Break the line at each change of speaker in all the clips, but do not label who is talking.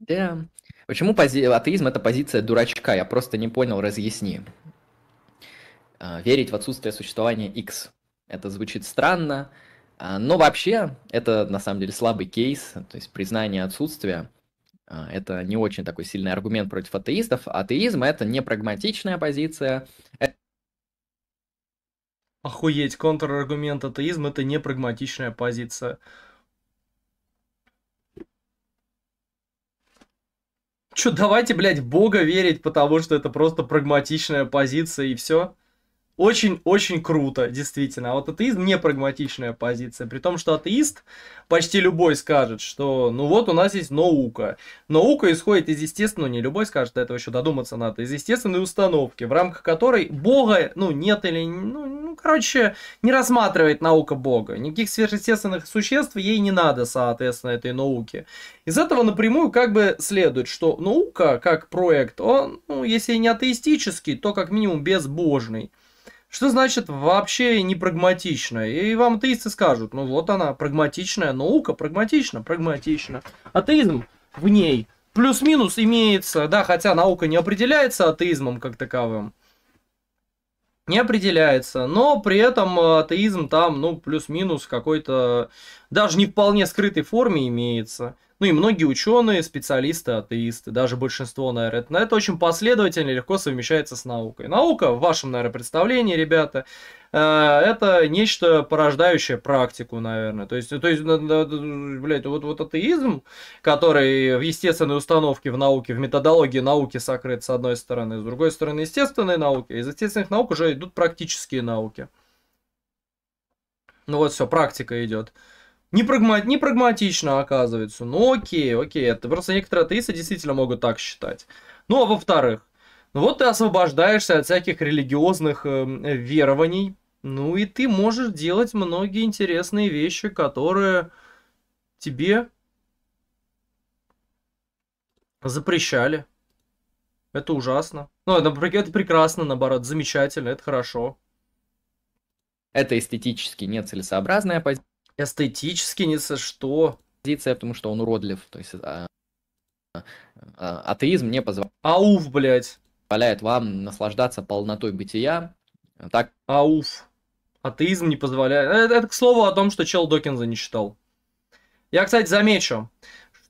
Да. Почему пози... атеизм – это позиция дурачка? Я просто не понял, разъясни. А, верить в отсутствие существования X. Это звучит странно, а, но вообще это на самом деле слабый кейс, то есть признание отсутствия а, – это не очень такой сильный аргумент против атеистов. Атеизм – это не прагматичная позиция, э Охуеть, контраргумент атеизм это
не прагматичная позиция. Че, давайте, блядь, в Бога верить, потому что это просто прагматичная позиция и все. Очень-очень круто, действительно. А вот атеизм не прагматичная позиция. При том, что атеист почти любой скажет, что ну вот у нас есть наука. Наука исходит из естественного, не любой скажет, до этого еще додуматься надо, из естественной установки, в рамках которой Бога, ну нет или, ну, ну короче, не рассматривает наука Бога. Никаких сверхъестественных существ ей не надо, соответственно, этой науке. Из этого напрямую как бы следует, что наука, как проект, он, ну, если не атеистический, то как минимум безбожный. Что значит вообще не прагматично? И вам атеисты скажут, ну вот она, прагматичная наука, прагматично, прагматично. Атеизм в ней плюс-минус имеется, да, хотя наука не определяется атеизмом как таковым. Не определяется, но при этом атеизм там, ну, плюс-минус какой-то даже не вполне скрытой форме имеется. Ну и многие ученые, специалисты, атеисты, даже большинство, наверное, это, это очень последовательно и легко совмещается с наукой. Наука, в вашем, наверное, представлении, ребята, э, это нечто порождающее практику, наверное. То есть, то есть блядь, вот, вот атеизм, который в естественной установке в науке, в методологии науки сокрыт с одной стороны, с другой стороны естественной науки, из естественных наук уже идут практические науки. Ну вот все, практика идет. Не, прагма... не прагматично оказывается. Ну окей, окей. Это просто некоторые атеисты действительно могут так считать. Ну а во-вторых, ну вот ты освобождаешься от всяких религиозных э, верований. Ну и ты можешь делать многие интересные вещи, которые тебе
запрещали.
Это ужасно. Ну, это, это прекрасно, наоборот, замечательно, это хорошо.
Это эстетически нецелесообразная позиция эстетически ни со что. Позиция, потому что он уродлив. То есть а, а, а, атеизм не позволяет. Ауф, блядь. Позволяет вам наслаждаться полнотой бытия. Так. Ауф. Атеизм не позволяет. Это, это к слову
о том, что Чел Докинза не читал. Я, кстати, замечу,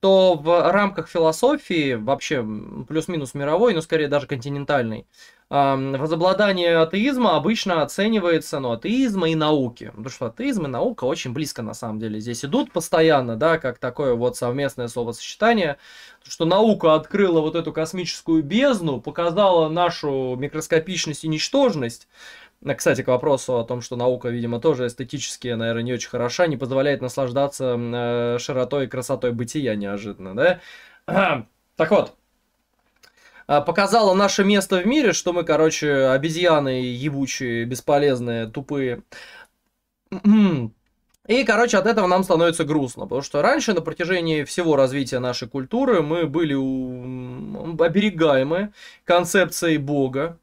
что в рамках философии, вообще плюс-минус мировой, но скорее даже континентальной, возобладание атеизма обычно оценивается, ну, атеизма и науки. Потому что атеизм и наука очень близко, на самом деле, здесь идут постоянно, да, как такое вот совместное словосочетание, что наука открыла вот эту космическую бездну, показала нашу микроскопичность и ничтожность, Э, кстати, к вопросу о том, что наука, видимо, тоже эстетически, наверное, не очень хороша, не позволяет наслаждаться э, широтой и красотой бытия неожиданно, да? Так вот, э, показала наше место в мире, что мы, короче, обезьяны ебучие, бесполезные, тупые. М-м. И, короче, от этого нам становится грустно, потому что раньше на протяжении всего развития нашей культуры мы были у... оберегаемы концепцией Бога,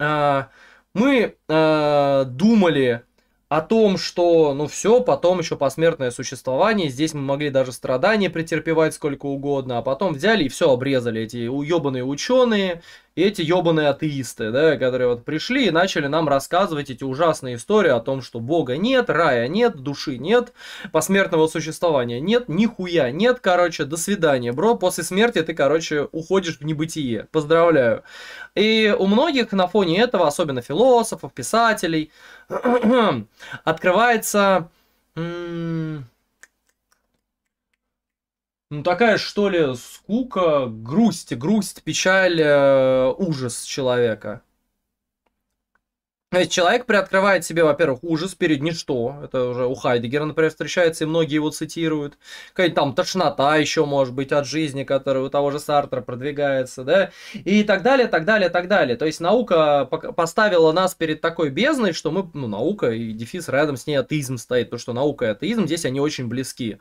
а, мы а, думали о том, что, ну все, потом еще посмертное существование, здесь мы могли даже страдания претерпевать сколько угодно, а потом взяли и все обрезали эти уебанные ученые, эти ебаные атеисты, да, которые вот пришли и начали нам рассказывать эти ужасные истории о том, что Бога нет, рая нет, души нет, посмертного существования нет, нихуя нет, короче, до свидания, бро, после смерти ты, короче, уходишь в небытие, поздравляю. И у многих на фоне этого, особенно философов, писателей, открывается ну, такая, что ли, скука, грусть, грусть, печаль, э, ужас человека. Человек приоткрывает себе, во-первых, ужас перед ничто. Это уже у Хайдегера, например, встречается, и многие его цитируют. какая нибудь там тошнота еще, может быть, от жизни, которая у того же Сартра продвигается, да, и так далее, так далее, так далее. То есть наука поставила нас перед такой бездной, что мы, ну, наука и дефис рядом с ней атеизм стоит, потому что наука и атеизм здесь они очень близки.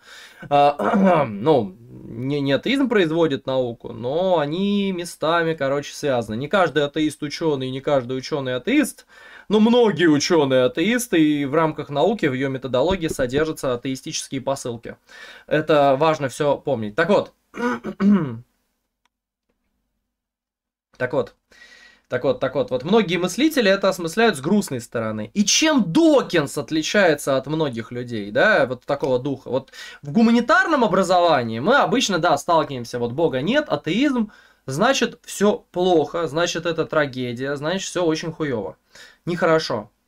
А, ну, не, не атеизм производит науку, но они местами, короче, связаны. Не каждый атеист ученый, не каждый ученый атеист, ну, многие ученые атеисты, и в рамках науки в ее методологии содержатся атеистические посылки. Это важно все помнить. Так вот. так вот. Так вот, так вот, вот многие мыслители это осмысляют с грустной стороны. И чем Докинс отличается от многих людей, да, вот такого духа? Вот в гуманитарном образовании мы обычно, да, сталкиваемся, вот Бога нет, атеизм, значит все плохо, значит это трагедия, значит все очень хуево нехорошо.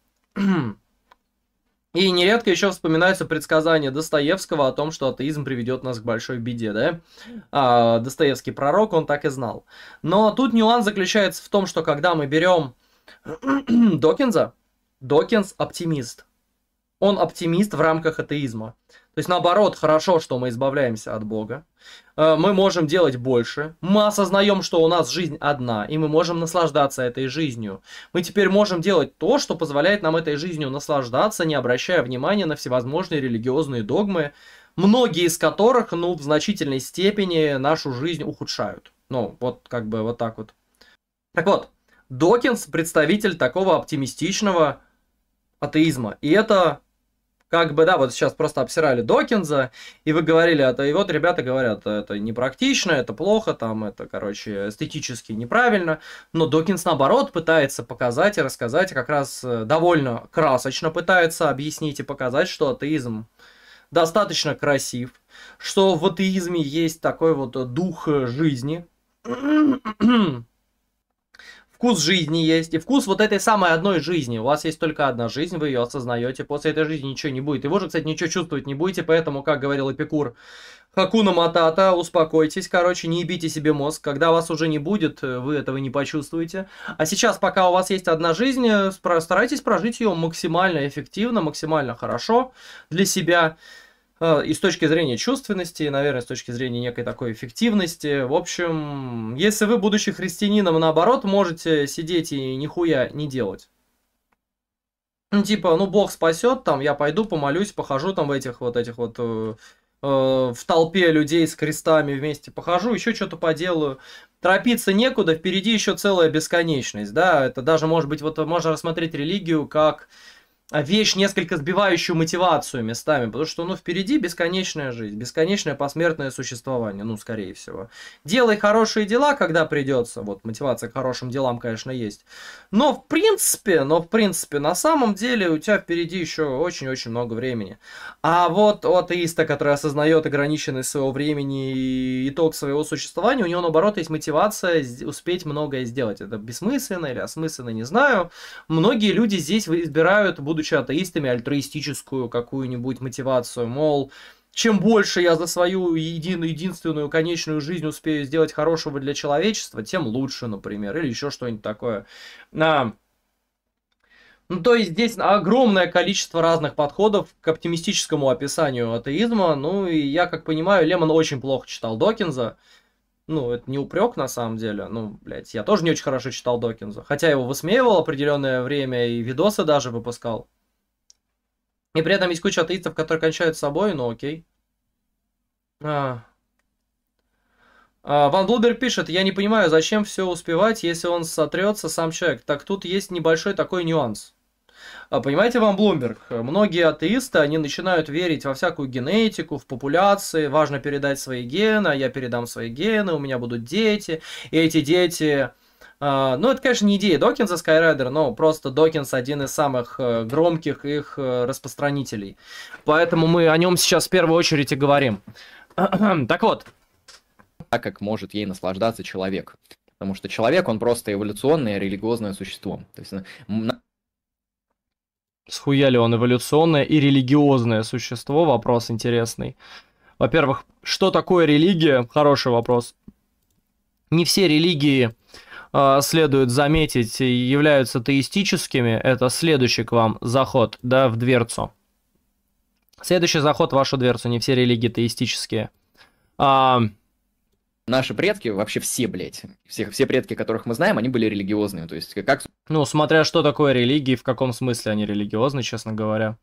И нередко еще вспоминаются предсказания Достоевского о том, что атеизм приведет нас к большой беде, да? А, Достоевский пророк, он так и знал. Но тут нюанс заключается в том, что когда мы берем Докинза, Докинс оптимист – он оптимист в рамках атеизма. То есть наоборот, хорошо, что мы избавляемся от Бога. Э, мы можем делать больше. Мы осознаем, что у нас жизнь одна, и мы можем наслаждаться этой жизнью. Мы теперь можем делать то, что позволяет нам этой жизнью наслаждаться, не обращая внимания на всевозможные религиозные догмы, многие из которых, ну, в значительной степени нашу жизнь ухудшают. Ну, вот как бы вот так вот. Так вот, Докинс представитель такого оптимистичного атеизма. И это как бы, да, вот сейчас просто обсирали Докинза, и вы говорили, это, и вот ребята говорят, это непрактично, это плохо, там, это, короче, эстетически неправильно, но Докинс, наоборот, пытается показать и рассказать, как раз э, довольно красочно пытается объяснить и показать, что атеизм достаточно красив, что в атеизме есть такой вот дух жизни, вкус жизни есть, и вкус вот этой самой одной жизни. У вас есть только одна жизнь, вы ее осознаете, после этой жизни ничего не будет. И вы же, кстати, ничего чувствовать не будете, поэтому, как говорил Эпикур, Хакуна Матата, успокойтесь, короче, не ебите себе мозг. Когда вас уже не будет, э, вы этого не почувствуете. А сейчас, пока у вас есть одна жизнь, э, старайтесь прожить ее максимально эффективно, максимально хорошо для себя. Э, и с точки зрения чувственности, и, наверное, с точки зрения некой такой эффективности. В общем, если вы, будучи христианином, наоборот, можете сидеть и нихуя не делать. Ну, типа, ну, Бог спасет, там, я пойду, помолюсь, похожу там в этих вот этих вот э, э, в толпе людей с крестами вместе похожу, еще что-то поделаю. Торопиться некуда, впереди еще целая бесконечность, да, это даже, может быть, вот можно рассмотреть религию как а вещь, несколько сбивающую мотивацию местами, потому что, ну, впереди бесконечная жизнь, бесконечное посмертное существование, ну, скорее всего. Делай хорошие дела, когда придется, вот, мотивация к хорошим делам, конечно, есть, но в принципе, но в принципе, на самом деле у тебя впереди еще очень-очень много времени. А вот у атеиста, который осознает ограниченность своего времени и итог своего существования, у него, наоборот, есть мотивация успеть многое сделать. Это бессмысленно или осмысленно, не знаю. Многие люди здесь избирают будущее будучи атеистами, альтруистическую какую-нибудь мотивацию, мол, чем больше я за свою единую, единственную конечную жизнь успею сделать хорошего для человечества, тем лучше, например, или еще что-нибудь такое. А, ну, то есть здесь огромное количество разных подходов к оптимистическому описанию атеизма. Ну, и я, как понимаю, Лемон очень плохо читал Докинза, ну, это не упрек на самом деле. Ну, блядь, я тоже не очень хорошо читал Докинза. Хотя его высмеивал определенное время и видосы даже выпускал. И при этом есть куча атеистов, которые кончают с собой, но ну, окей. А. А, Ван Блубер пишет, я не понимаю, зачем все успевать, если он сотрется сам человек. Так тут есть небольшой такой нюанс. А, понимаете, вам Блумберг, многие атеисты, они начинают верить во всякую генетику, в популяции, важно передать свои гены, а я передам свои гены, у меня будут дети, и эти дети... А, ну, это, конечно, не идея Докинса Skyraider, но просто Докинс один из самых э, громких их э, распространителей.
Поэтому мы о нем сейчас в первую очередь и говорим. так вот. Так как может ей наслаждаться человек. Потому что человек, он просто эволюционное религиозное существо. То есть
схуяли он эволюционное и религиозное существо, вопрос интересный. Во-первых, что такое религия? Хороший вопрос. Не все религии, а, следует заметить, являются теистическими. Это следующий к вам заход, да, в дверцу.
Следующий заход в вашу дверцу, не все религии теистические. А, наши предки, вообще все, блядь, все, все предки, которых мы знаем, они были религиозные, то есть как...
Ну, смотря что такое религии, в каком смысле они религиозны, честно говоря.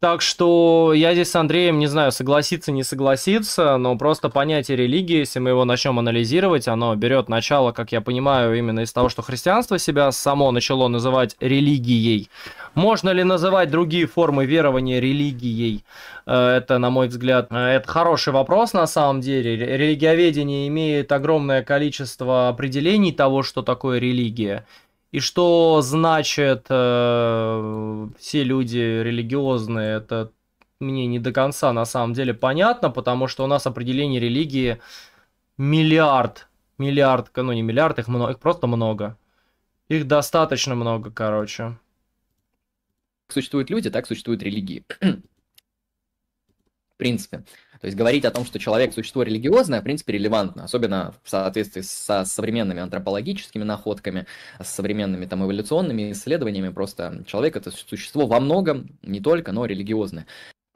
Так что я здесь с Андреем не знаю, согласиться, не согласиться, но просто понятие религии, если мы его начнем анализировать, оно берет начало, как я понимаю, именно из того, что христианство себя само начало называть религией, можно ли называть другие формы верования религией? Э, это, на мой взгляд, э, это хороший вопрос на самом деле. Религиоведение имеет огромное количество определений того, что такое религия. И что значит э, все люди религиозные, это мне не до конца на самом деле понятно, потому что у нас определение религии миллиард, миллиард, ну не миллиард, их много, их просто много. Их достаточно много, короче
существуют люди, так существуют религии. в принципе. То есть говорить о том, что человек – существо религиозное, в принципе, релевантно, особенно в соответствии со современными антропологическими находками, с современными там эволюционными исследованиями, просто человек – это существо во многом, не только, но религиозное.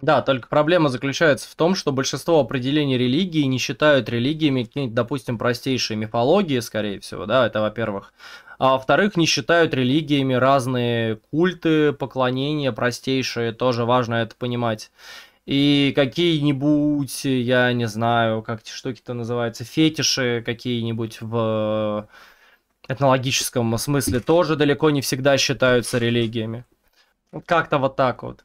Да, только проблема заключается в том, что большинство определений религии
не считают религиями допустим, простейшие мифологии, скорее всего, да, это во-первых а во-вторых, не считают религиями разные культы, поклонения простейшие, тоже важно это понимать. И какие-нибудь, я не знаю, как эти штуки-то называются, фетиши какие-нибудь в этнологическом смысле тоже далеко не всегда считаются религиями. Как-то вот так вот.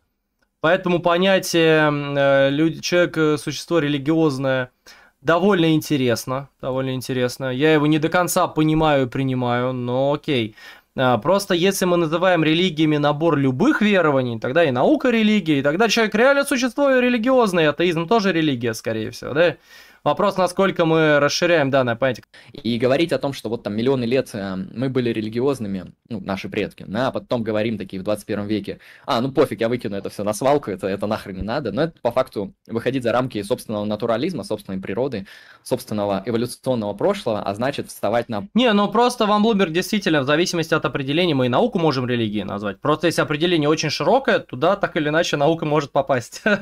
Поэтому понятие э, люди, человек, э, существо религиозное – довольно интересно, довольно интересно. Я его не до конца понимаю и принимаю, но окей. А, просто если мы называем религиями набор любых верований, тогда и наука религия, и тогда человек реально существует религиозный, атеизм тоже религия, скорее всего, да?
Вопрос, насколько мы расширяем данное понятие. И говорить о том, что вот там миллионы лет э, мы были религиозными, ну, наши предки, а потом говорим такие в 21 веке, а, ну пофиг, я выкину это все на свалку, это, это нахрен не надо. Но это по факту выходить за рамки собственного натурализма, собственной природы, собственного эволюционного прошлого, а значит вставать на... Не, ну просто вам Блумберг
действительно, в зависимости от определения, мы и науку можем религией назвать. Просто если определение очень широкое, туда так или иначе наука может попасть.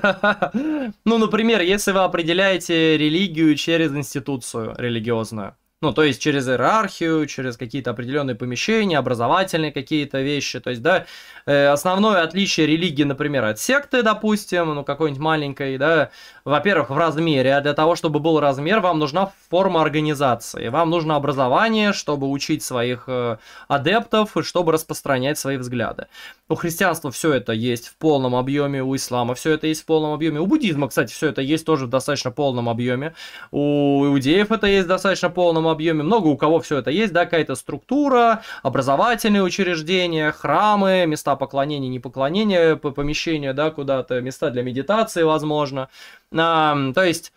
Ну, например, если вы определяете религию религию через институцию религиозную. Ну, то есть через иерархию, через какие-то определенные помещения, образовательные какие-то вещи. То есть, да, э, основное отличие религии, например, от секты, допустим, ну, какой-нибудь маленькой, да, во-первых, в размере. А для того, чтобы был размер, вам нужна форма организации. Вам нужно образование, чтобы учить своих э, адептов и чтобы распространять свои взгляды. У христианства все это есть в полном объеме, у ислама все это есть в полном объеме. У буддизма, кстати, все это есть тоже в достаточно полном объеме. У иудеев это есть в достаточно полном объеме, много у кого все это есть, да, какая-то структура, образовательные учреждения, храмы, места поклонения, не поклонения, помещения, да, куда-то, места для медитации, возможно. А, то есть...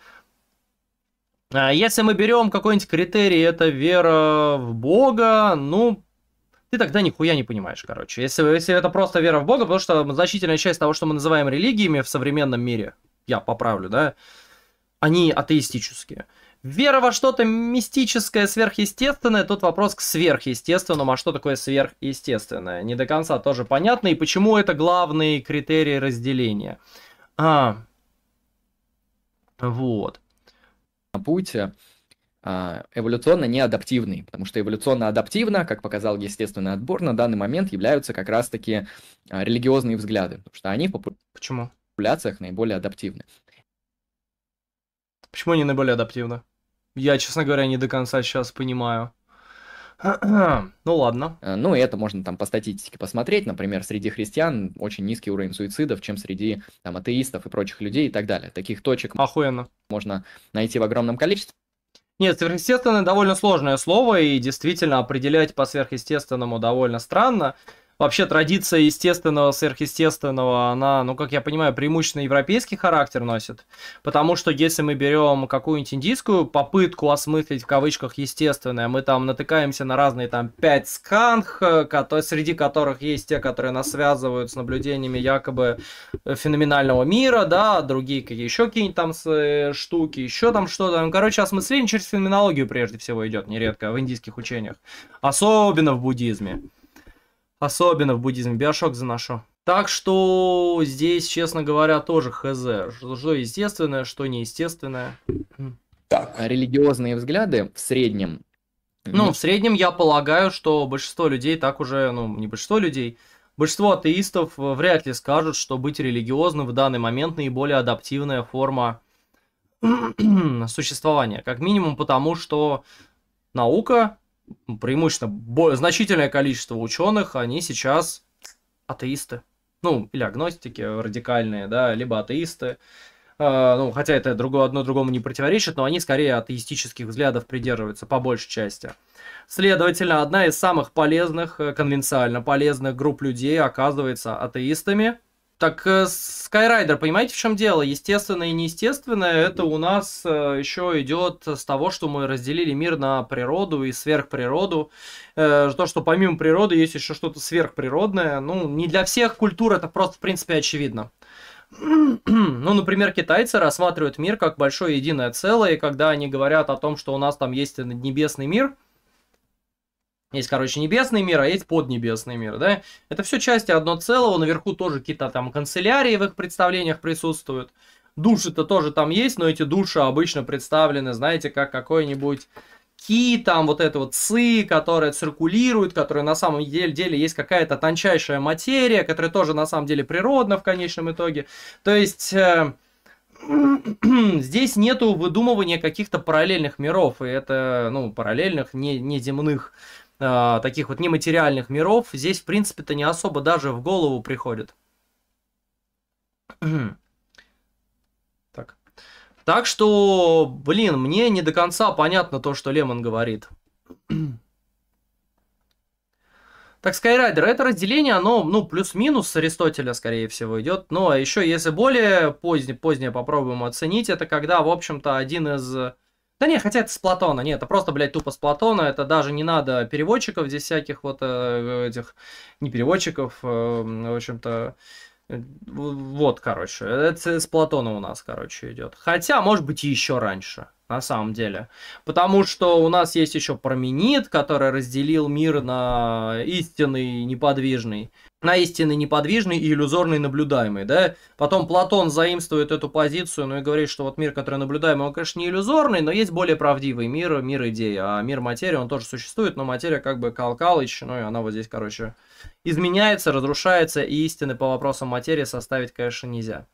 А, если мы берем какой-нибудь критерий, это вера в Бога, ну, ты тогда нихуя не понимаешь, короче. Если, если это просто вера в Бога, потому что значительная часть того, что мы называем религиями в современном мире, я поправлю, да, они атеистические. Вера во что-то мистическое, сверхъестественное, тут вопрос к сверхъестественному, а что такое сверхъестественное? Не до конца тоже понятно, и почему это главные критерии
разделения. А, вот. А путь э, а, эволюционно неадаптивный, потому что эволюционно адаптивно, как показал естественный отбор, на данный момент являются как раз-таки а, религиозные взгляды, потому что они в попу... Почему? популяциях наиболее адаптивны. Почему они наиболее
адаптивны? Я, честно говоря, не до конца сейчас понимаю.
Ну ладно. Э, ну это можно там по статистике посмотреть. Например, среди христиан очень низкий уровень суицидов, чем среди там атеистов и прочих людей и так далее. Таких точек Охуенно. можно найти в огромном количестве.
Нет, сверхъестественное довольно сложное слово, и действительно определять по сверхъестественному довольно странно. Вообще традиция естественного, сверхъестественного, она, ну, как я понимаю, преимущественно европейский характер носит, потому что если мы берем какую-нибудь индийскую попытку осмыслить в кавычках естественное, мы там натыкаемся на разные там пять сканх, э, среди которых есть те, которые нас связывают с наблюдениями якобы э, феноменального мира, да, другие какие еще какие-нибудь там э, штуки, еще там что-то. Ну, короче, осмысление через феноменологию прежде всего идет нередко в индийских учениях, особенно в буддизме. Особенно в буддизме. Биошок заношу. Так что здесь, честно говоря, тоже хз. Что естественное, что неестественное.
Так. А религиозные взгляды в среднем.
Ну, в среднем я полагаю, что большинство людей так уже, ну, не большинство людей, большинство атеистов вряд ли скажут, что быть религиозным в данный момент наиболее адаптивная форма существования. Как минимум потому, что наука преимущественно бо- значительное количество ученых, они сейчас атеисты. Ну, или агностики радикальные, да, либо атеисты. А, ну, хотя это другое одно другому не противоречит, но они скорее атеистических взглядов придерживаются по большей части. Следовательно, одна из самых полезных, э, конвенциально полезных групп людей оказывается атеистами – так э, Skyride, понимаете, в чем дело? Естественное и неестественное, это у нас э, еще идет с того, что мы разделили мир на природу и сверхприроду. Э, то, что помимо природы есть еще что-то сверхприродное. Ну, не для всех культур это просто, в принципе, очевидно. Ну, например, китайцы рассматривают мир как большое единое целое, и когда они говорят о том, что у нас там есть небесный мир, есть, короче, небесный мир, а есть поднебесный мир, да? Это все части одно целого, наверху тоже какие-то там канцелярии в их представлениях присутствуют. Души-то тоже там есть, но эти души обычно представлены, знаете, как какой-нибудь ки, там вот это вот ци, которая циркулирует, которая на самом деле, деле есть какая-то тончайшая материя, которая тоже на самом деле природна в конечном итоге. То есть... Э здесь нету выдумывания каких-то параллельных миров, и это, ну, параллельных, не, не земных. Э, таких вот нематериальных миров здесь, в принципе-то, не особо даже в голову приходит. так. так что, блин, мне не до конца понятно то, что Лемон говорит. Так, Скайрайдер, это разделение, оно, ну, плюс-минус с Аристотеля, скорее всего, идет. Но еще, если более позднее, позднее попробуем оценить, это когда, в общем-то, один из да не, хотя это с Платона, нет, это просто, блядь, тупо с Платона, это даже не надо переводчиков здесь всяких вот э, этих, не переводчиков, э, в общем-то, э, вот, короче, это с Платона у нас, короче, идет. Хотя, может быть, и еще раньше, на самом деле. Потому что у нас есть еще Променит, который разделил мир на истинный и неподвижный на истины неподвижный и иллюзорный наблюдаемый, да. Потом Платон заимствует эту позицию, ну и говорит, что вот мир, который наблюдаемый, он, конечно, не иллюзорный, но есть более правдивый мир, мир идей, а мир материи, он тоже существует, но материя как бы Калкалыч, ну и она вот здесь, короче, изменяется, разрушается, и истины по вопросам материи составить, конечно, нельзя.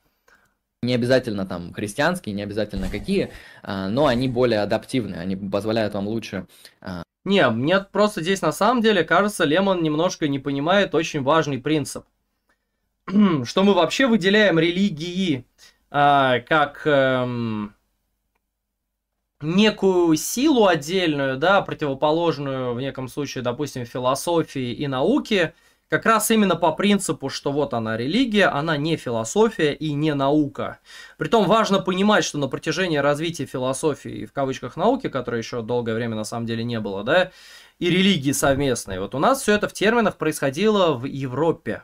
Не обязательно там христианские, не обязательно какие, а, но они более адаптивные, они позволяют вам лучше а,
не, мне просто здесь на самом деле кажется, Лемон немножко не понимает очень важный принцип. что мы вообще выделяем религии э, как э, некую силу отдельную, да, противоположную в неком случае, допустим, философии и науке – как раз именно по принципу, что вот она религия, она не философия и не наука. Притом важно понимать, что на протяжении развития философии, в кавычках науки, которой еще долгое время на самом деле не было, да, и религии совместной. вот у нас все это в терминах происходило в Европе.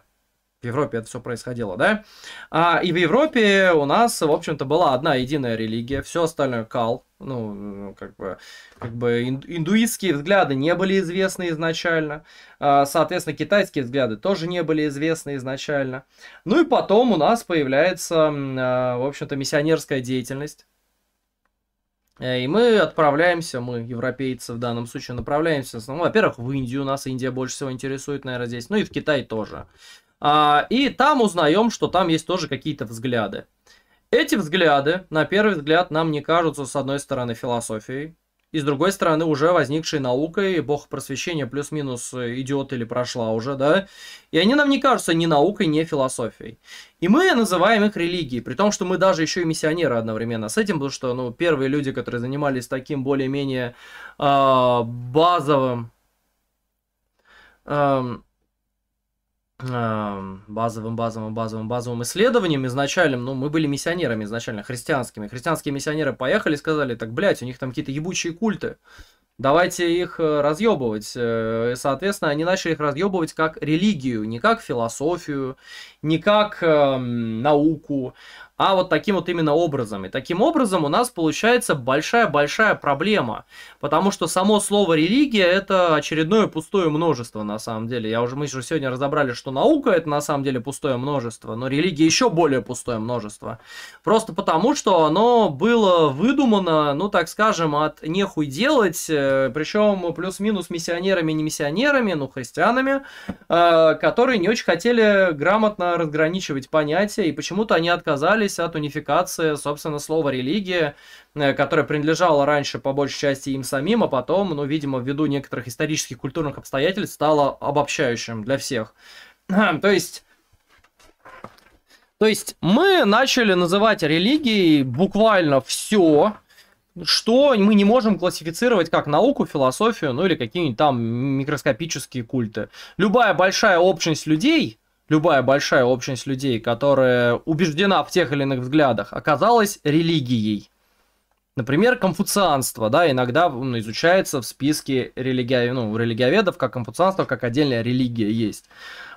В Европе это все происходило, да? А, и в Европе у нас, в общем-то, была одна единая религия, все остальное кал, ну, как бы, как бы индуистские взгляды не были известны изначально. А, соответственно, китайские взгляды тоже не были известны изначально. Ну и потом у нас появляется, а, в общем-то, миссионерская деятельность. Э, и мы отправляемся, мы, европейцы в данном случае, направляемся, ну, во-первых, в Индию, нас Индия больше всего интересует, наверное, здесь, ну и в Китай тоже. А, и там узнаем, что там есть тоже какие-то взгляды. Эти взгляды, на первый взгляд, нам не кажутся, с одной стороны, философией, и с другой стороны, уже возникшей наукой, бог просвещения плюс-минус э, идет или прошла уже, да, и они нам не кажутся ни наукой, ни философией. И мы называем их религией, при том, что мы даже еще и миссионеры одновременно с этим, потому что, ну, первые люди, которые занимались таким более-менее э, базовым... Э, базовым, базовым, базовым, базовым исследованием изначально, ну, мы были миссионерами изначально, христианскими. Христианские миссионеры поехали, сказали, так, блядь, у них там какие-то ебучие культы, давайте их э, разъебывать. Э, соответственно, они начали их разъебывать как религию, не как философию, не как э, науку, а вот таким вот именно образом. И таким образом у нас получается большая-большая проблема, потому что само слово «религия» — это очередное пустое множество на самом деле. Я уже, мы же сегодня разобрали, что наука — это на самом деле пустое множество, но религия еще более пустое множество. Просто потому, что оно было выдумано, ну так скажем, от нехуй делать, э, причем плюс-минус миссионерами, не миссионерами, ну христианами, э, которые не очень хотели грамотно разграничивать понятия, и почему-то они отказались отказались от унификации, собственно, слова «религия», э, которое принадлежало раньше по большей части им самим, а потом, ну, видимо, ввиду некоторых исторических культурных обстоятельств стало обобщающим для всех. То есть... То есть мы начали называть религией буквально все, что мы не можем классифицировать как науку, философию, ну или какие-нибудь там микроскопические культы. Любая большая общность людей, любая большая общность людей, которая убеждена в тех или иных взглядах, оказалась религией. Например, конфуцианство, да, иногда ну, изучается в списке религи... ну, религиоведов, как конфуцианство, как отдельная религия есть.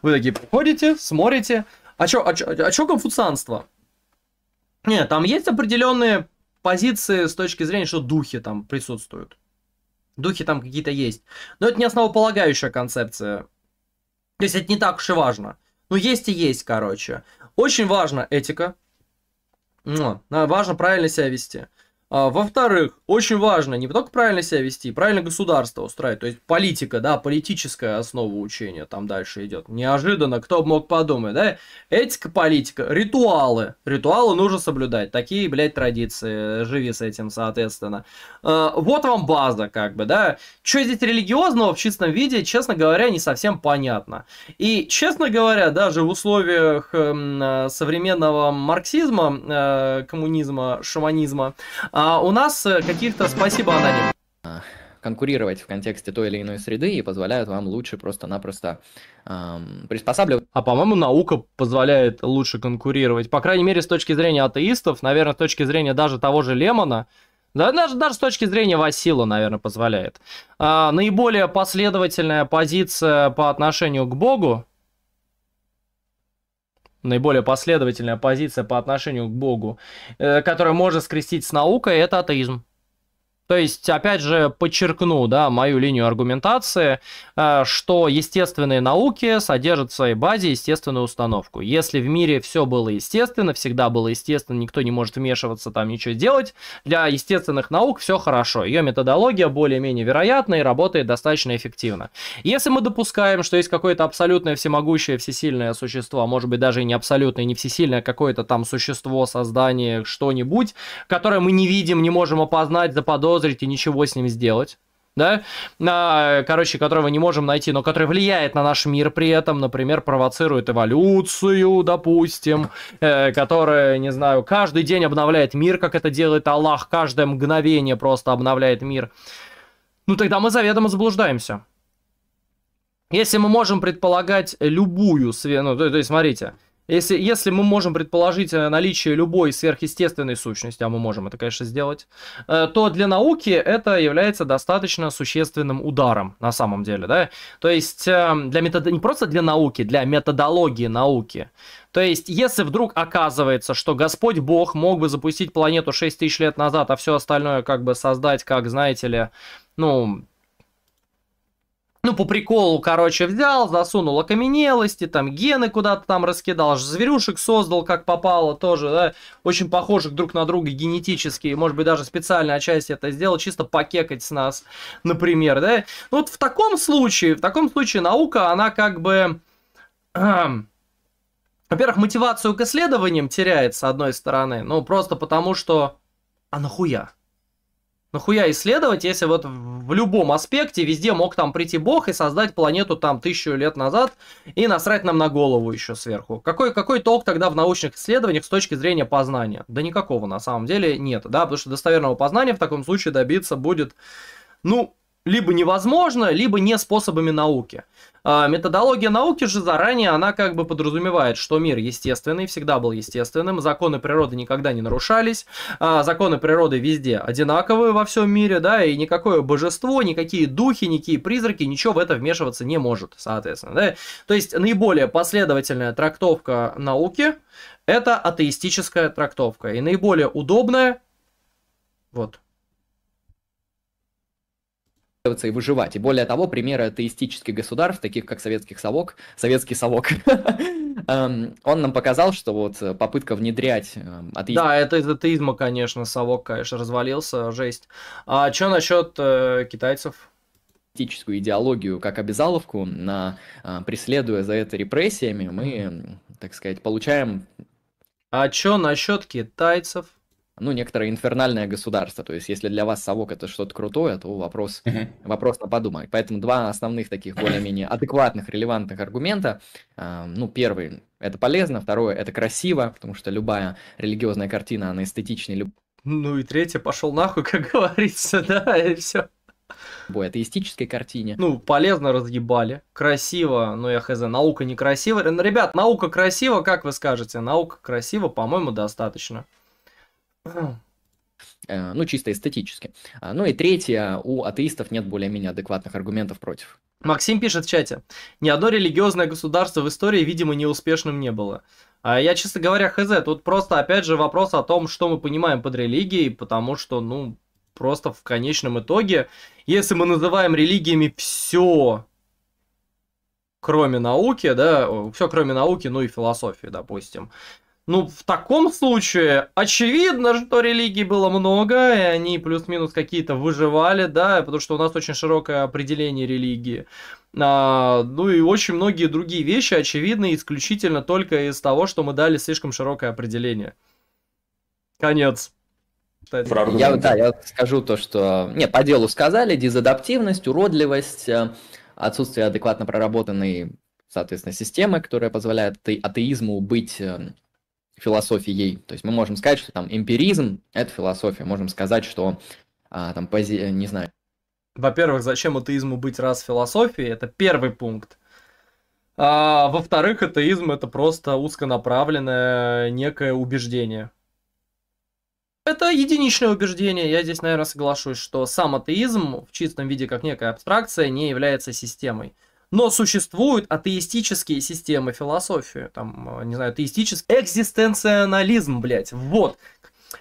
Вы такие приходите, смотрите, а чё, а чё, а чё конфуцианство? Нет, там есть определенные позиции с точки зрения, что духи там присутствуют. Духи там какие-то есть. Но это не основополагающая концепция. То есть это не так уж и важно. Ну, есть и есть, короче. Очень важна этика. Ну, важно правильно себя вести. А, во-вторых, очень важно не только правильно себя вести, правильно государство устраивать, то есть политика, да, политическая основа учения там дальше идет. Неожиданно, кто бы мог подумать, да? Этика, политика, ритуалы. Ритуалы нужно соблюдать, такие, блядь, традиции, живи с этим, соответственно. А, вот вам база, как бы, да? Что здесь религиозного в чистом виде, честно говоря, не совсем понятно. И, честно говоря, даже в условиях эм, э, современного марксизма, э, коммунизма, шаманизма, а у нас э, каких-то
спасибо аноним. А, конкурировать в контексте той или иной среды и позволяют вам лучше просто-напросто эм, приспосабливать. А по-моему, наука позволяет лучше конкурировать.
По крайней мере, с точки зрения атеистов, наверное, с точки зрения даже того же Лемона, да, даже, даже с точки зрения Васила, наверное, позволяет. А, наиболее последовательная позиция по отношению к Богу наиболее последовательная позиция по отношению к Богу, э, которая может скрестить с наукой, это атеизм. То есть, опять же, подчеркну, да, мою линию аргументации, э, что естественные науки содержат в своей базе естественную установку. Если в мире все было естественно, всегда было естественно, никто не может вмешиваться, там ничего делать, для естественных наук все хорошо. Ее методология более-менее вероятна и работает достаточно эффективно. Если мы допускаем, что есть какое-то абсолютное всемогущее, всесильное существо, а может быть даже и не абсолютное, не всесильное, а какое-то там существо, создание, что-нибудь, которое мы не видим, не можем опознать, заподозрить, заподозрить и ничего с ним сделать да, на, короче, который мы не можем найти, но который влияет на наш мир при этом, например, провоцирует эволюцию, допустим, э, которая, не знаю, каждый день обновляет мир, как это делает Аллах, каждое мгновение просто обновляет мир, ну тогда мы заведомо заблуждаемся. Если мы можем предполагать любую, ну, то, то есть, смотрите, если, если мы можем предположить э, наличие любой сверхъестественной сущности, а мы можем это, конечно, сделать, э, то для науки это является достаточно существенным ударом на самом деле, да? То есть э, для метод... не просто для науки, для методологии науки. То есть, если вдруг оказывается, что Господь Бог мог бы запустить планету 6 тысяч лет назад, а все остальное как бы создать, как, знаете ли, ну, ну, по приколу, короче, взял, засунул окаменелости, там гены куда-то там раскидал, зверюшек создал, как попало тоже, да, очень похожих друг на друга генетически, может быть, даже специальная часть это сделал, чисто покекать с нас, например, да. Ну, вот в таком случае, в таком случае наука, она как бы... Эм, во-первых, мотивацию к исследованиям теряет, с одной стороны, ну, просто потому что... А нахуя? Нахуя исследовать, если вот в любом аспекте везде мог там прийти бог и создать планету там тысячу лет назад и насрать нам на голову еще сверху? Какой, какой толк тогда в научных исследованиях с точки зрения познания? Да никакого на самом деле нет, да, потому что достоверного познания в таком случае добиться будет, ну, либо невозможно, либо не способами науки. А, методология науки же заранее, она как бы подразумевает, что мир естественный, всегда был естественным, законы природы никогда не нарушались, а, законы природы везде одинаковые во всем мире, да, и никакое божество, никакие духи, никакие призраки, ничего в это вмешиваться не может, соответственно, да. То есть наиболее последовательная трактовка науки – это
атеистическая трактовка, и наиболее удобная
– вот –
выкатываться и выживать. И более того, примеры атеистических государств, таких как советских совок, советский совок, эм, он нам показал, что вот э, попытка внедрять э, атеизм... Да, это из атеизма, конечно, совок, конечно, развалился, жесть. А что насчет э, китайцев? атеистическую идеологию как обязаловку, на, преследуя за это репрессиями, мы, так сказать, получаем... А что насчет китайцев? ну, некоторое инфернальное государство. То есть, если для вас совок это что-то крутое, то вопрос, uh вопрос на подумать. Поэтому два основных таких более-менее адекватных, релевантных аргумента. А, ну, первый – это полезно, второе – это красиво, потому что любая религиозная картина, она эстетична. Ну и третье – пошел нахуй, как говорится, да, и все любой атеистической картине. Ну, полезно разъебали,
красиво, но ну, я хз, наука некрасива. Ребят, наука красива, как вы скажете? Наука красива,
по-моему, достаточно. Э, ну, чисто эстетически. А, ну и третье, у атеистов нет более-менее адекватных аргументов против. Максим пишет в чате.
Ни одно религиозное государство в истории, видимо, неуспешным не было. А, я, честно говоря, хз. Тут просто, опять же, вопрос о том, что мы понимаем под религией, потому что, ну, просто в конечном итоге, если мы называем религиями все, кроме науки, да, все кроме науки, ну и философии, допустим, ну, в таком случае, очевидно, что религий было много, и они плюс-минус какие-то выживали, да, потому что у нас очень широкое определение религии. А, ну и очень многие другие вещи очевидны исключительно только из того, что мы дали слишком широкое
определение. Конец.
Я, да, я
скажу то, что... Не, по делу сказали, дезадаптивность, уродливость, э, отсутствие адекватно проработанной, соответственно, системы, которая позволяет атеизму быть э, философией. То есть мы можем сказать, что там эмпиризм – это философия. Можем сказать, что а, там, пози... Э, не знаю. Во-первых,
зачем атеизму быть раз философией? Это первый пункт. А, во-вторых, атеизм – это просто узконаправленное некое убеждение. Это единичное убеждение. Я здесь, наверное, соглашусь, что сам атеизм в чистом виде, как некая абстракция, не является системой. Но существуют атеистические системы философии, там, э, не знаю, атеистический экзистенциализм, блядь, вот.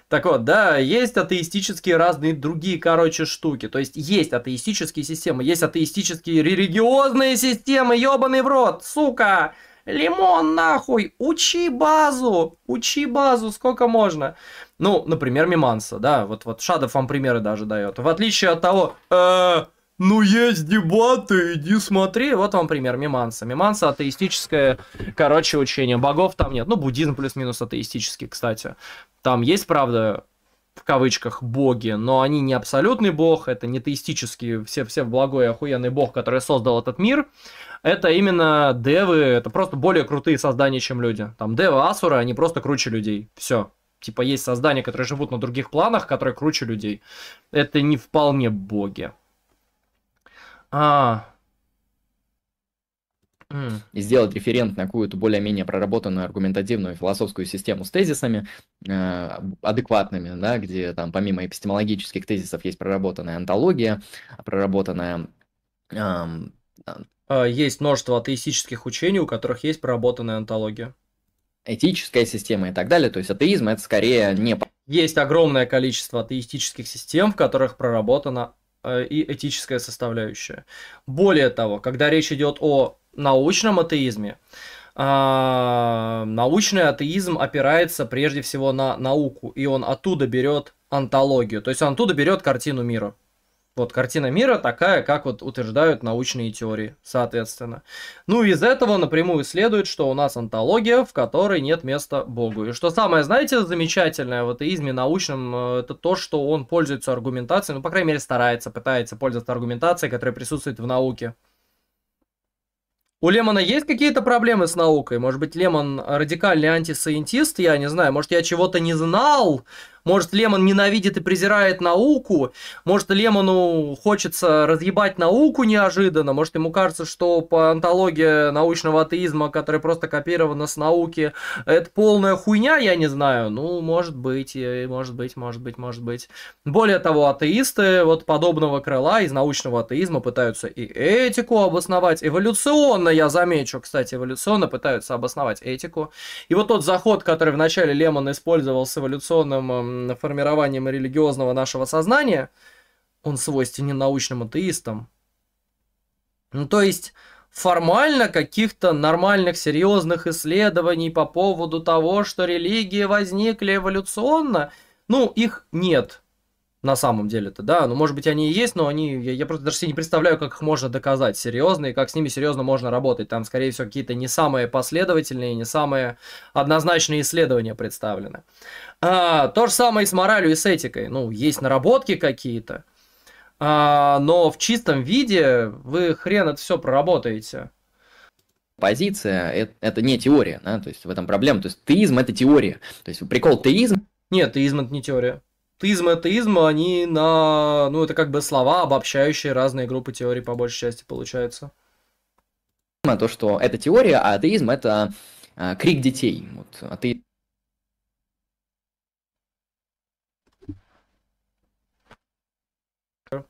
Так вот, да, есть атеистические разные другие, короче, штуки. То есть, есть атеистические системы, есть атеистические религиозные системы, ёбаный в рот, сука! Лимон нахуй, учи базу, учи базу, сколько можно. Ну, например, Миманса, да, вот, вот Шадов вам примеры даже дает. В отличие от того, э, ну есть дебаты, иди смотри. Вот вам пример Миманса. Миманса атеистическое, короче, учение. Богов там нет. Ну, буддизм плюс-минус атеистический, кстати. Там есть, правда, в кавычках, боги, но они не абсолютный бог, это не теистический, все, все в благой охуенный бог, который создал этот мир. Это именно девы, это просто более крутые создания, чем люди. Там девы, асуры, они просто круче людей. Все, типа есть создания, которые живут на других планах, которые круче людей. Это не
вполне боги. А. И сделать референт на какую-то более-менее проработанную аргументативную философскую систему с тезисами э, адекватными, да, где там помимо эпистемологических тезисов есть проработанная антология, проработанная э, есть множество атеистических учений, у которых есть проработанная антология этическая система и так далее. То есть атеизм это скорее не...
Есть огромное количество атеистических систем, в которых проработана Э, и этическая составляющая. Более того, когда речь идет о научном атеизме, а, научный атеизм опирается прежде всего на науку, и он оттуда берет антологию, то есть он оттуда берет картину мира. Вот картина мира такая, как вот утверждают научные теории, соответственно. Ну, из этого напрямую следует, что у нас антология, в которой нет места Богу. И что самое, знаете, замечательное в атеизме научном, э, это то, что он пользуется аргументацией, ну, по крайней мере, старается, пытается пользоваться аргументацией, которая присутствует в науке. У Лемона есть какие-то проблемы с наукой? Может быть, Лемон радикальный антисциентист? Я не знаю, может, я чего-то не знал? Может, Лемон ненавидит и презирает науку, может, Лемону хочется разъебать науку неожиданно, может, ему кажется, что по антологии научного атеизма, которая просто копирована с науки, это полная хуйня, я не знаю. Ну, может быть, может быть, может быть, может быть. Более того, атеисты вот подобного крыла из научного атеизма пытаются и этику обосновать, эволюционно, я замечу, кстати, эволюционно пытаются обосновать этику. И вот тот заход, который вначале Лемон использовал с эволюционным эм, э, формированием религиозного нашего сознания, он свойственен научным атеистам. Ну, то есть, формально каких-то нормальных серьезных исследований по поводу того, что религии возникли эволюционно, ну, их нет на самом деле-то, да. Ну, может быть, они и есть, но они. Я, я просто даже себе не представляю, как их можно доказать серьезно и как с ними серьезно можно работать. Там, скорее всего, какие-то не самые последовательные, не самые однозначные исследования представлены. А, то же самое и с моралью и с этикой. Ну, есть наработки какие-то, а, но в чистом виде вы хрен это все проработаете.
Позиция это, это не теория, да? то есть в этом проблема. То есть теизм это теория. То есть прикол теизм.
Нет, теизм это не теория. Теизм и атеизм, они на... Ну, это как бы слова, обобщающие разные группы теорий, по большей части, получается.
То, что это теория, а атеизм – это а, крик детей. Вот атеизм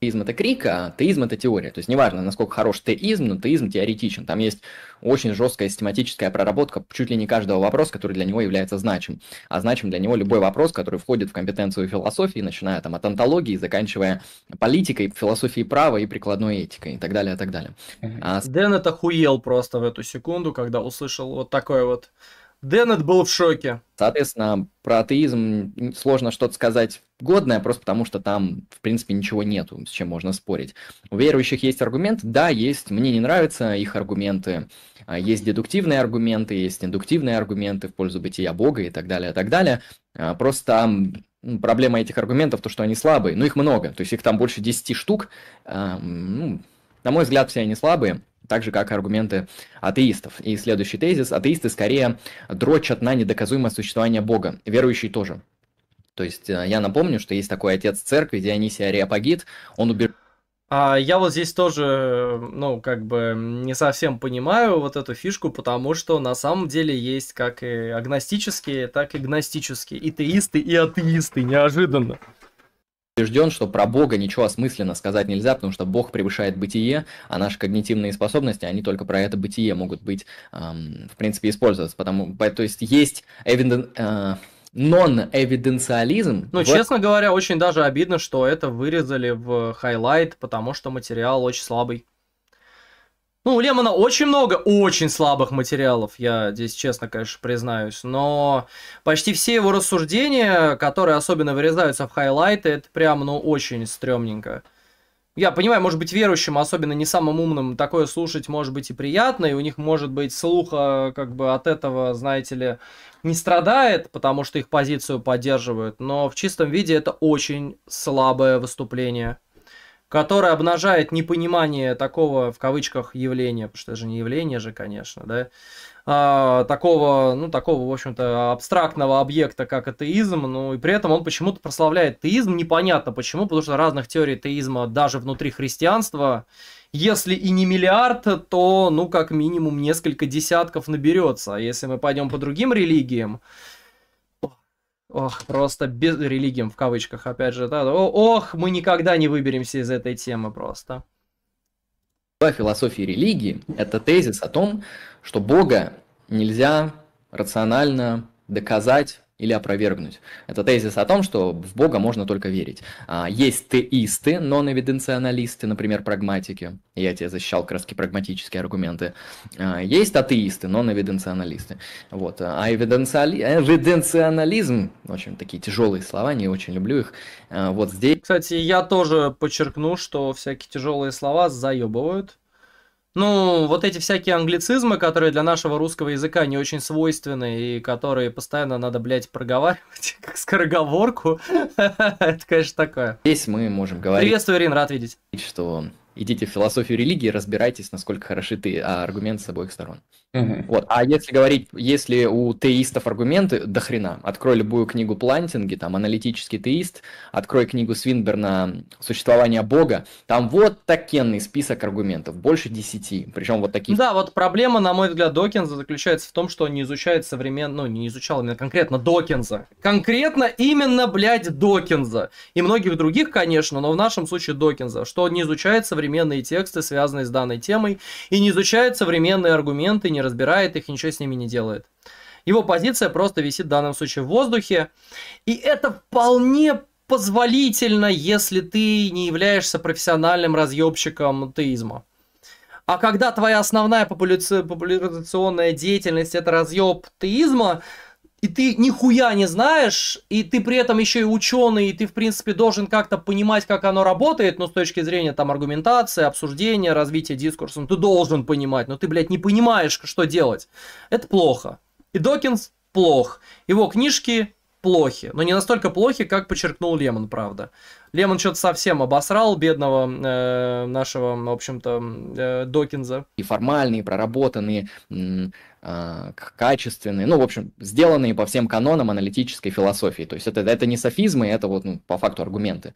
Теизм это крик, а теизм это теория. То есть неважно, насколько хорош теизм, но теизм теоретичен. Там есть очень жесткая систематическая проработка чуть ли не каждого вопроса, который для него является значим. А значим для него любой вопрос, который входит в компетенцию философии, начиная там от антологии, заканчивая политикой, философией права и прикладной этикой и так далее, и так далее. А... Дэн это хуел просто в эту секунду, когда услышал вот такой вот Деннет был в шоке. Соответственно, про атеизм сложно что-то сказать годное, просто потому что там, в принципе, ничего нету, с чем можно спорить. У верующих есть аргумент, да, есть, мне не нравятся их аргументы, а, есть дедуктивные аргументы, есть индуктивные аргументы в пользу бытия Бога и так далее, и так далее. А, просто ну, проблема этих аргументов, то, что они слабые, но их много, то есть их там больше 10 штук, ну, на мой взгляд, все они слабые, так же, как аргументы атеистов. И следующий тезис. Атеисты скорее дрочат на недоказуемое существование Бога. Верующие тоже. То есть э, я напомню, что есть такой отец церкви, Дионисий Ариапагит, он убежден
а я вот здесь тоже, ну, как бы не совсем понимаю вот эту фишку, потому что на самом деле есть как и агностические, так и
гностические,
и теисты, и атеисты,
неожиданно убежден, что про Бога ничего осмысленно сказать нельзя, потому что Бог превышает бытие, а наши когнитивные способности, они только про это бытие могут быть, эм, в принципе, использоваться. Потому, то есть есть evident, э, нон-эвиденциализм. Ну, в... честно
говоря, очень даже обидно, что это вырезали в э, хайлайт, потому что материал очень слабый. Ну, у Лемона очень много очень слабых материалов, я здесь честно, конечно, признаюсь, но почти все его рассуждения, которые особенно вырезаются в хайлайты, это прям, ну, очень стрёмненько. Я понимаю, может быть, верующим, особенно не самым умным, такое слушать может быть и приятно, и у них, может быть, слуха э, как бы от этого, знаете ли, не страдает, потому что их позицию поддерживают, но в чистом виде это очень слабое выступление которая обнажает непонимание такого, в кавычках, явления, потому что это же не явление же, конечно, да, а, такого, ну, такого, в общем-то, абстрактного объекта, как атеизм, ну, и при этом он почему-то прославляет атеизм, непонятно почему, потому что разных теорий атеизма даже внутри христианства, если и не миллиард, то, ну, как минимум, несколько десятков наберется, а если мы пойдем по другим религиям, Ох, просто без религиям в кавычках, опять же, да. ох, мы никогда не
выберемся из
этой темы просто.
Философия религии – это тезис о том, что Бога нельзя рационально доказать или опровергнуть. Это тезис о том, что в Бога можно только верить. А, есть теисты, но эвиденционалисты например, прагматики. Я тебе защищал как прагматические аргументы. А, есть атеисты, но эвиденционалисты Вот. А эвиденциали... эвиденционализм, очень такие тяжелые слова, не очень люблю их. А, вот здесь... Кстати, я тоже
подчеркну, что всякие тяжелые слова заебывают ну, вот эти всякие англицизмы, которые для нашего русского языка не очень свойственны и которые постоянно надо, блядь, проговаривать как скороговорку, это, конечно, такое.
Здесь мы можем говорить... Приветствую, Ирин, рад видеть. Что идите в философию религии, разбирайтесь, насколько хороши ты, а аргумент с обоих сторон. Угу. Вот. А если говорить, если у теистов аргументы, до хрена. Открой любую книгу Плантинги, там аналитический теист, открой книгу Свинберна «Существование Бога», там вот такенный список аргументов, больше десяти, причем вот такие. Да, вот
проблема, на мой взгляд, Докинза заключается в том, что он не изучает современную, ну, не изучал именно конкретно Докинза. Конкретно именно, блядь, Докинза. И многих других, конечно, но в нашем случае Докинза, что он не изучает современную современные тексты, связанные с данной темой, и не изучает современные аргументы, не разбирает их, ничего с ними не делает. Его позиция просто висит в данном случае в воздухе. И это вполне позволительно, если ты не являешься профессиональным разъебщиком теизма. А когда твоя основная популяционная деятельность – это разъеб теизма, и ты нихуя не знаешь, и ты при этом еще и ученый, и ты, в принципе, должен как-то понимать, как оно работает, но ну, с точки зрения там аргументации, обсуждения, развития дискурса, ну, ты должен понимать, но ты, блядь, не понимаешь, что делать. Это плохо. И Докинс плох. Его книжки плохи. Но не настолько плохи, как подчеркнул Лемон, правда. Лемон что-то совсем обосрал бедного э, нашего, в общем-то, э, Докинза.
И формальные, и проработанные, э, качественные, ну, в общем, сделанные по всем канонам аналитической философии. То есть это, это не софизмы, это вот ну, по факту аргументы.